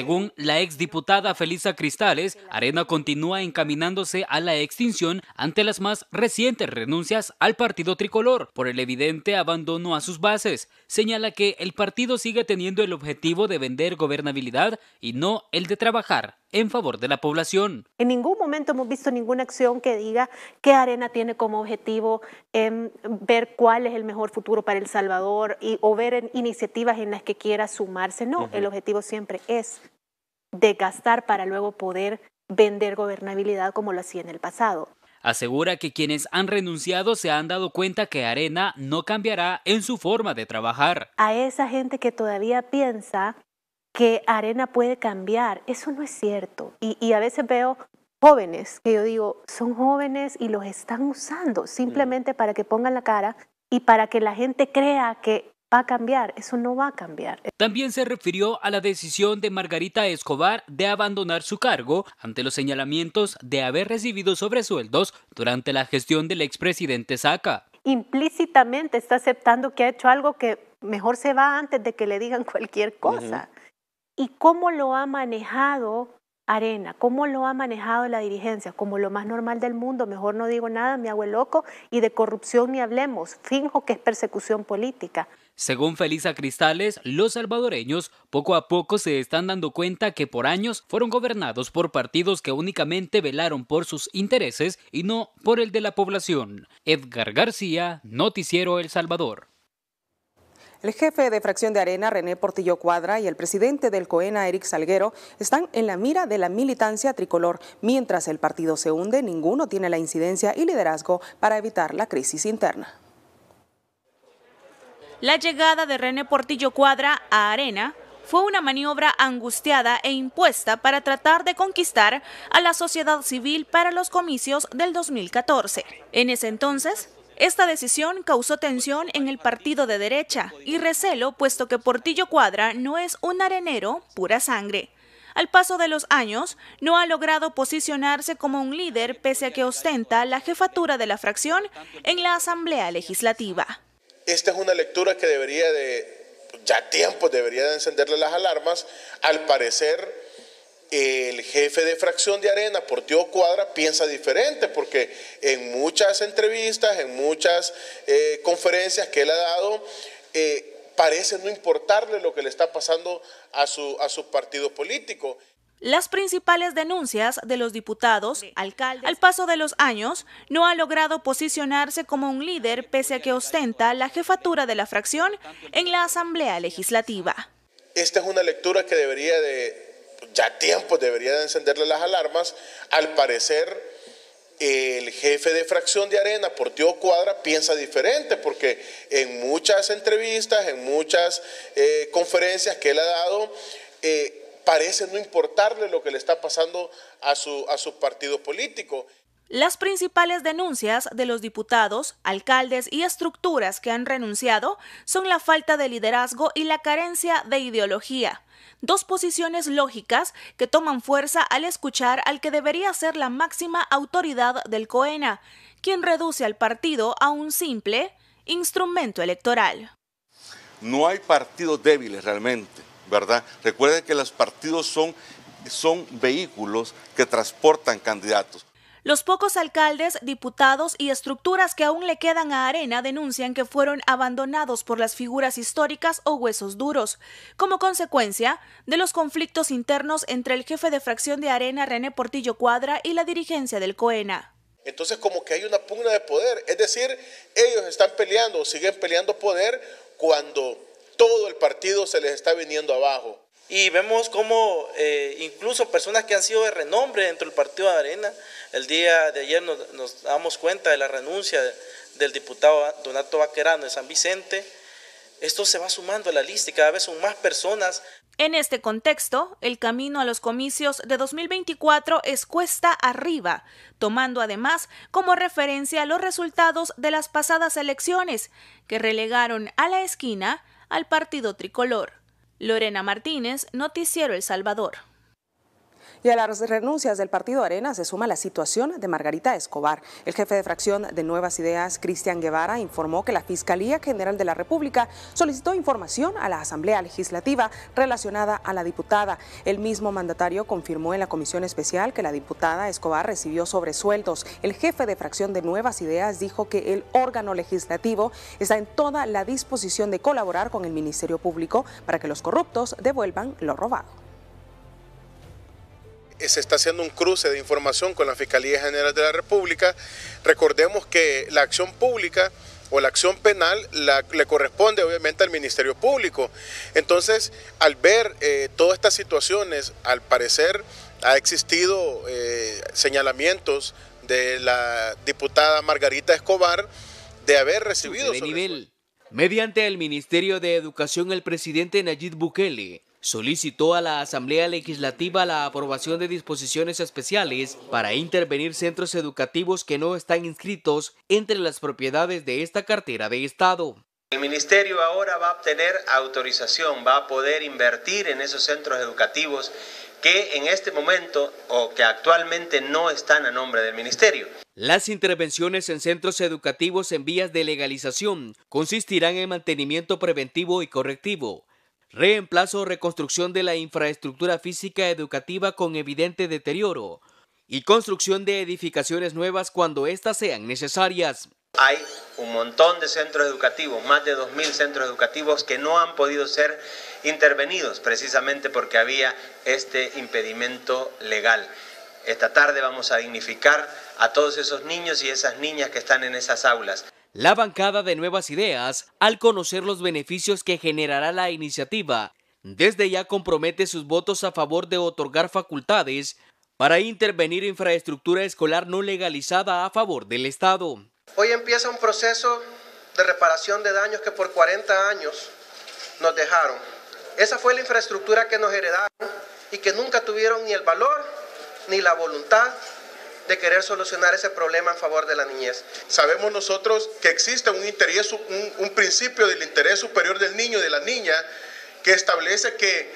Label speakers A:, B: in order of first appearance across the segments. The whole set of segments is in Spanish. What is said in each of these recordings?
A: Según la exdiputada Felisa Cristales, Arena continúa encaminándose a la extinción ante las más recientes renuncias al partido tricolor por el evidente abandono a sus bases. Señala que el partido sigue teniendo el objetivo de vender gobernabilidad y no el de trabajar en favor de la población.
B: En ningún momento hemos visto ninguna acción que diga que Arena tiene como objetivo ver cuál es el mejor futuro para El Salvador y, o ver iniciativas en las que quiera sumarse. No, el objetivo siempre es de gastar para luego poder vender gobernabilidad como lo hacía en el pasado.
A: Asegura que quienes han renunciado se han dado cuenta que Arena no cambiará en su forma de trabajar.
B: A esa gente que todavía piensa que Arena puede cambiar, eso no es cierto. Y, a veces veo jóvenes que yo digo, son jóvenes y los están usando simplemente mm. para que pongan la cara y para que la gente crea que va a cambiar, eso no va a cambiar.
A: También se refirió a la decisión de Margarita Escobar de abandonar su cargo ante los señalamientos de haber recibido sobresueldos durante la gestión del expresidente Saca.
B: Implícitamente está aceptando que ha hecho algo que mejor se va antes de que le digan cualquier cosa. ¿Y cómo lo ha manejado Arena? ¿Cómo lo ha manejado la dirigencia? Como lo más normal del mundo, mejor no digo nada, me hago el loco y de corrupción ni hablemos, finjo que es persecución política.
A: Según Felisa Cristales, los salvadoreños poco a poco se están dando cuenta que por años fueron gobernados por partidos que únicamente velaron por sus intereses y no por el de la población. Edgar García, Noticiero El Salvador.
C: El jefe de fracción de Arena, René Portillo Cuadra, y el presidente del COENA, Eric Salguero, están en la mira de la militancia tricolor. Mientras el partido se hunde, ninguno tiene la incidencia y liderazgo para evitar la crisis interna.
D: La llegada de René Portillo Cuadra a Arena fue una maniobra angustiada e impuesta para tratar de conquistar a la sociedad civil para los comicios del 2014. En ese entonces, esta decisión causó tensión en el partido de derecha y recelo puesto que Portillo Cuadra no es un arenero pura sangre. Al paso de los años, no ha logrado posicionarse como un líder pese a que ostenta la jefatura de la fracción en la Asamblea Legislativa
E: esta es una lectura que debería de, ya tiempo debería de encenderle las alarmas. Al parecer, el jefe de fracción de arena, Portillo Cuadra, piensa diferente, porque en muchas entrevistas, en muchas eh, conferencias que él ha dado, eh, parece no importarle lo que le está pasando a su, a su partido político.
D: Las principales denuncias de los diputados, alcalde al paso de los años, no ha logrado posicionarse como un líder pese a que ostenta la jefatura de la fracción en la Asamblea Legislativa.
E: Esta es una lectura que debería de, ya tiempo, debería de encenderle las alarmas. Al parecer, el jefe de fracción de Arena, Portillo Cuadra, piensa diferente, porque en muchas entrevistas, en muchas eh, conferencias que él ha dado, eh, parece no importarle lo que le está pasando a su, partido político.
D: Las principales denuncias de los diputados, alcaldes y estructuras que han renunciado son la falta de liderazgo y la carencia de ideología, dos posiciones lógicas que toman fuerza al escuchar al que debería ser la máxima autoridad del COENA, quien reduce al partido a un simple instrumento electoral.
E: No hay partidos débiles realmente ¿verdad? Recuerden que los partidos son, son vehículos que transportan candidatos.
D: Los pocos alcaldes, diputados y estructuras que aún le quedan a Arena denuncian que fueron abandonados por las figuras históricas o huesos duros, como consecuencia de los conflictos internos entre el jefe de fracción de Arena, René Portillo Cuadra, y la dirigencia del COENA.
E: Entonces como que hay una pugna de poder, es decir, ellos están peleando, siguen peleando poder cuando todo el partido se les está viniendo abajo. Y vemos como eh, incluso personas que han sido de renombre dentro del partido de Arena, el día de ayer nos, damos cuenta de la renuncia del diputado Donato Vaquerano de San Vicente, esto se va sumando a la lista y cada vez son más personas.
D: En este contexto, el camino a los comicios de 2024 es cuesta arriba, tomando además como referencia los resultados de las pasadas elecciones, que relegaron a la esquina al partido tricolor. Lorena Martínez, Noticiero El Salvador.
C: Y a las renuncias del partido Arena se suma la situación de Margarita Escobar. El jefe de fracción de Nuevas Ideas, Cristian Guevara, informó que la Fiscalía General de la República solicitó información a la Asamblea Legislativa relacionada a la diputada. El mismo mandatario confirmó en la comisión especial que la diputada Escobar recibió sobresueldos. El jefe de fracción de Nuevas Ideas dijo que el órgano legislativo está en toda la disposición de colaborar con el Ministerio Público para que los corruptos devuelvan lo robado
E: se está haciendo un cruce de información con la Fiscalía General de la República. Recordemos que la acción pública o la acción penal le corresponde obviamente al Ministerio Público. Entonces, al ver eh, todas estas situaciones, al parecer ha existido eh, señalamientos de la diputada Margarita Escobar de haber recibido... nivel.
F: Mediante el Ministerio de Educación, el presidente Nayib Bukele solicitó a la Asamblea Legislativa la aprobación de disposiciones especiales para intervenir centros educativos que no están inscritos entre las propiedades de esta cartera de Estado.
E: El Ministerio ahora va a obtener autorización, va a poder invertir en esos centros educativos que en este momento o que actualmente no están a nombre del Ministerio.
F: Las intervenciones en centros educativos en vías de legalización consistirán en mantenimiento preventivo y correctivo, reemplazo o reconstrucción de la infraestructura física educativa con evidente deterioro y construcción de edificaciones nuevas cuando éstas sean necesarias.
E: Hay un montón de centros educativos, más de 2.000 centros educativos que no han podido ser intervenidos precisamente porque había este impedimento legal. Esta tarde vamos a dignificar a todos esos niños y esas niñas que están en esas aulas
F: la bancada de Nuevas Ideas al conocer los beneficios que generará la iniciativa. Desde ya compromete sus votos a favor de otorgar facultades para intervenir infraestructura escolar no legalizada a favor del Estado.
E: Hoy empieza un proceso de reparación de daños que por 40 años nos dejaron. Esa fue la infraestructura que nos heredaron y que nunca tuvieron ni el valor ni la voluntad de querer solucionar ese problema en favor de la niñez. Sabemos nosotros que existe un interés, un, principio del interés superior del niño y de la niña que establece que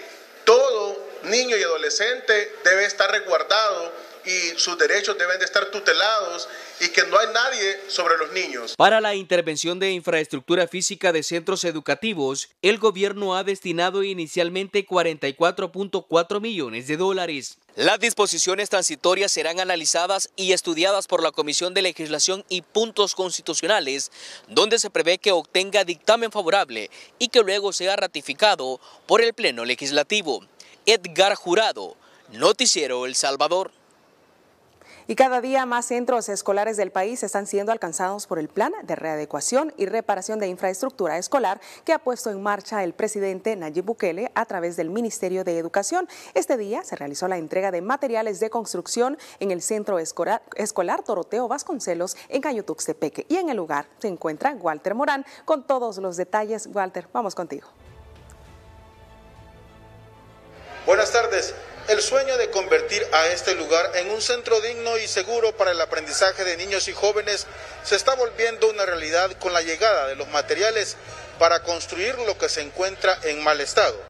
E: todo niño y adolescente debe estar resguardado y sus derechos deben de estar tutelados y que no hay nadie sobre los niños.
F: Para la intervención de infraestructura física de centros educativos, el gobierno ha destinado inicialmente 44.4 millones de dólares. Las disposiciones transitorias serán analizadas y estudiadas por la Comisión de Legislación y Puntos Constitucionales, donde se prevé que obtenga dictamen favorable y que luego sea ratificado por el Pleno Legislativo. Edgar Jurado, Noticiero El Salvador.
C: Y cada día más centros escolares del país están siendo alcanzados por el plan de readecuación y reparación de infraestructura escolar que ha puesto en marcha el presidente Nayib Bukele a través del Ministerio de Educación. Este día se realizó la entrega de materiales de construcción en el Centro Escolar, Toroteo Vasconcelos en Cayutuxtepeque. Y en el lugar se encuentra Walter Morán con todos los detalles. Walter, vamos contigo.
E: Buenas tardes el sueño de convertir a este lugar en un centro digno y seguro para el aprendizaje de niños y jóvenes se está volviendo una realidad con la llegada de los materiales para construir lo que se encuentra en mal estado.